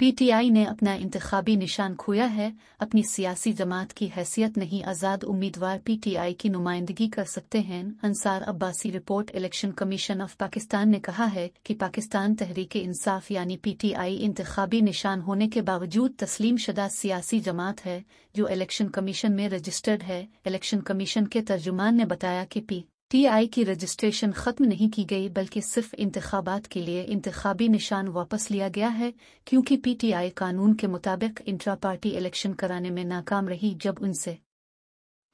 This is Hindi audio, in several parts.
पीटीआई ने अपना इंतबी निशान खोया है अपनी सियासी जमात की हैसियत नहीं आज़ाद उम्मीदवार पीटीआई की नुमाइंदगी कर सकते हैं Ansar Abbasi report election commission of Pakistan ने कहा है कि पाकिस्तान तहरीक इंसाफ यानी पीटीआई इंतबी निशान होने के बावजूद तस्लीम शुदा सियासी जमात है जो इलेक्शन कमीशन में रजिस्टर्ड है इलेक्शन कमीशन के तर्जुमान ने बताया कि पी टीआई की रजिस्ट्रेशन खत्म नहीं की गई बल्कि सिर्फ इंतबात के लिए इंतबी निशान वापस लिया गया है क्योंकि पीटीआई कानून के मुताबिक इंट्रा पार्टी इलेक्शन कराने में नाकाम रही जब उनसे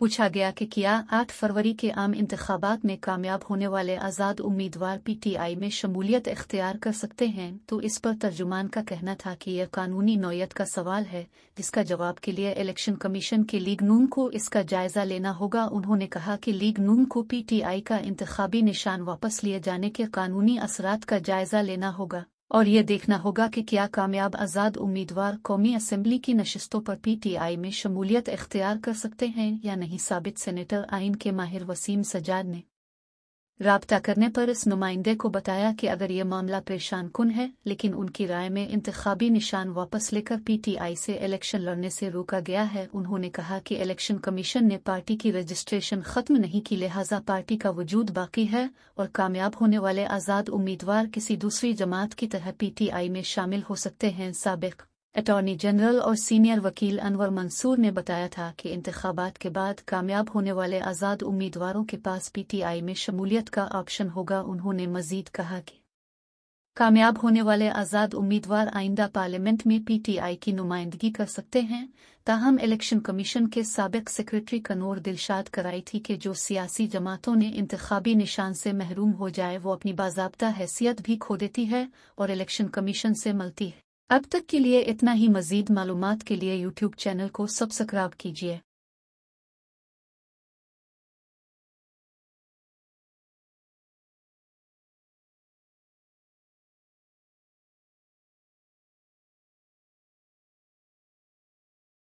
पूछा गया कि क्या 8 फरवरी के आम इंतबात में कामयाब होने वाले आज़ाद उम्मीदवार पीटीआई में शमूलियत इख्तियार कर सकते हैं तो इस पर तर्जुमान का कहना था कि यह कानूनी नौयत का सवाल है जिसका जवाब के लिए इलेक्शन कमीशन के लीग नून को इसका जायज़ा लेना होगा उन्होंने कहा कि लीग नून को पीटीआई का इंतबी निशान वापस लिए जाने के कानूनी असरात का जायज़ा लेना होगा और यह देखना होगा कि क्या कामयाब आज़ाद उम्मीदवार कौमी असम्बली की नशस्तों पर पीटीआई में शमूलियत इख्तियार कर सकते हैं या नहीं साबित सेनेटर आइन के माहिर वसीम सजाद ने रबता करने पर इस नुमाइंदे को बताया कि अगर ये मामला परेशान कन है लेकिन उनकी राय में इंतबी निशान वापस लेकर पीटीआई से इलेक्शन लड़ने से रोका गया है उन्होंने कहा कि इलेक्शन कमीशन ने पार्टी की रजिस्ट्रेशन खत्म नहीं की लिहाजा पार्टी का वजूद बाकी है और कामयाब होने वाले आज़ाद उम्मीदवार किसी दूसरी जमात की तरह पीटीआई में शामिल हो सकते हैं सबक अटॉर्नी जनरल और सीनियर वकील अनवर मंसूर ने बताया था कि इंतबात के बाद कामयाब होने वाले आज़ाद उम्मीदवारों के पास पीटीआई में शमूलियत का ऑप्शन होगा उन्होंने मजीद कहा कि कामयाब होने वाले आज़ाद उम्मीदवार आइंदा पार्लियामेंट में पीटीआई की नुमाइंदगी कर सकते हैं ताहम इलेक्शन कमीशन के सबक सेक्रेटरी कनोर दिलशाद कराई थी कि जो सियासी जमातों ने इंतबी निशान से महरूम हो जाए वो अपनी बाजाबता हैसियत भी खो देती है और इलेक्शन कमीशन से मलती है अब तक के लिए इतना ही मजीद मालूम के लिए यूट्यूब चैनल को सब्सक्राइब कीजिए